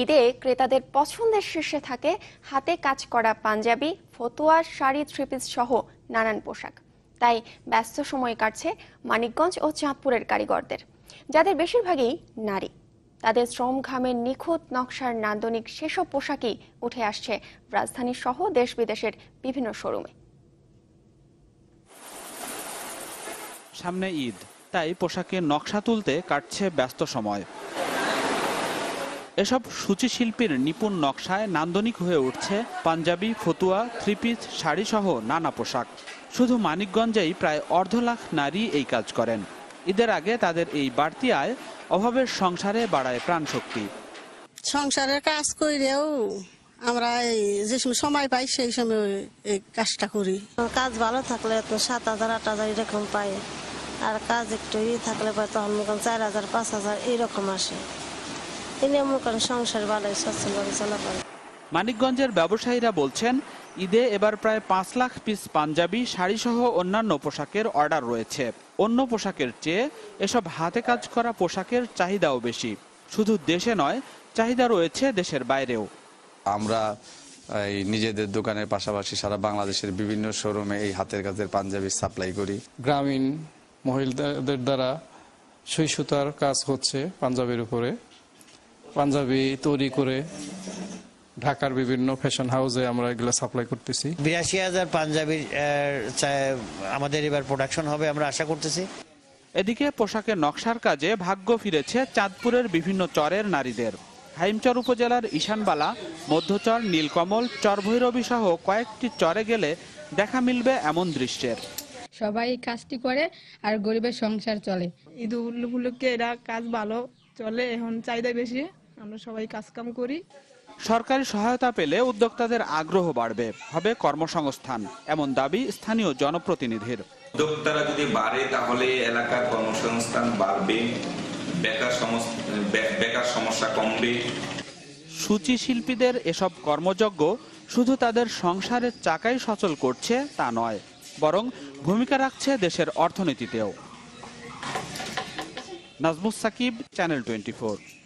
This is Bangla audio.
ঈদে ক্রেতাদের পছন্দের শীর্ষে থাকে হাতে কাজ করা পাঞ্জাবি ফতুয়া শাড়ি থ্রিপিস সহ নানান পোশাক তাই ব্যস্ত সময় কাটছে মানিকগঞ্জ ও চাঁদপুরের কারিগরদের যাদের বেশিরভাগই নারী তাদের শ্রম ঘামের নিখুঁত নকশার নান্দনিক সেসব পোশাকই উঠে আসছে রাজধানী সহ দেশ বিদেশের বিভিন্ন শোরুমে সামনে ঈদ তাই পোশাকের নকশা তুলতে কাটছে ব্যস্ত সময় এসব সূচি শিল্পীর নিপুণ নকশায় নান্দনিক হয়ে উঠছে পাঞ্জাবি ফতুয়া থ্রিপিস শাড়িসহ নানা পোশাক শুধু মানিকগঞ্জেই প্রায় অর্ধ লাখ নারী এই কাজ করেন ঈদের আগে তাদের এই বাড়তি আয় অভাবের সংসারে বাড়ায় প্রাণশক্তি সংসারের কাজ করেও আমরা এই যে সময় পাই সেই সময় এই কাজটা করি কাজ ভালো থাকলে তো সাত হাজার আট হাজার এরকম পাই আর কাজ একটু ই থাকলে পরে তখন চার হাজার পাঁচ হাজার এরকম আসে মানিকগঞ্জের ব্যবসায়ীরা বলছেন ঈদে এবার প্রায় পাঁচ লাখ পিস পাঞ্জাবি শাড়িসহ অন্যান্য পোশাকের অর্ডার রয়েছে অন্য পোশাকের চেয়ে এসব হাতে কাজ করা পোশাকের চাহিদাও বেশি শুধু দেশে নয় চাহিদা রয়েছে দেশের বাইরেও আমরা এই নিজেদের দোকানের পাশাপাশি সারা বাংলাদেশের বিভিন্ন শোরুমে এই হাতের কাজের পাঞ্জাবি সাপ্লাই করি গ্রামীণ মহিলাদের দ্বারা সুই সুতার কাজ হচ্ছে পাঞ্জাবির উপরে পাঞ্জাবি তৈরি করে ঢাকার বিভিন্ন ফ্যাশন হাউসে আমরা এগুলো সাপ্লাই করতেছি বিরাশি হাজার পাঞ্জাবির আমাদের এবার প্রোডাকশন হবে আমরা আশা করতেছি এদিকে পোশাকের নকশার কাজে ভাগ্য ফিরেছে চাঁদপুরের বিভিন্ন চরের নারীদের হাইমচর উপজেলার ঈশানবালা মধ্যচর নীলকমল চরভৈরবী সহ কয়েকটি চরে গেলে দেখা মিলবে এমন দৃশ্যের সবাই কাজটি করে আর গরিবের সংসার চলে ঈদ উল্লুকে এরা কাজ ভালো চলে এখন চাহিদা বেশি আমরা সবাই কাজকাম করি সরকারি সহায়তা পেলে উদ্যোক্তাদের আগ্রহ বাড়বে হবে কর্মসংস্থান এমন দাবি স্থানীয় জনপ্রতিনিধির উদ্যোক্তারা যদি বাড়ে তাহলে এলাকার কর্মসংস্থান বাড়বে বেকার বেকার সমস্যা কমবে সূচি শিল্পীদের এসব কর্মযজ্ঞ শুধু তাদের সংসারের চাকাই সচল করছে তা নয় বরং ভূমিকা রাখছে দেশের অর্থনীতিতেও নাজমুস সাকিব চ্যানেল টোয়েন্টি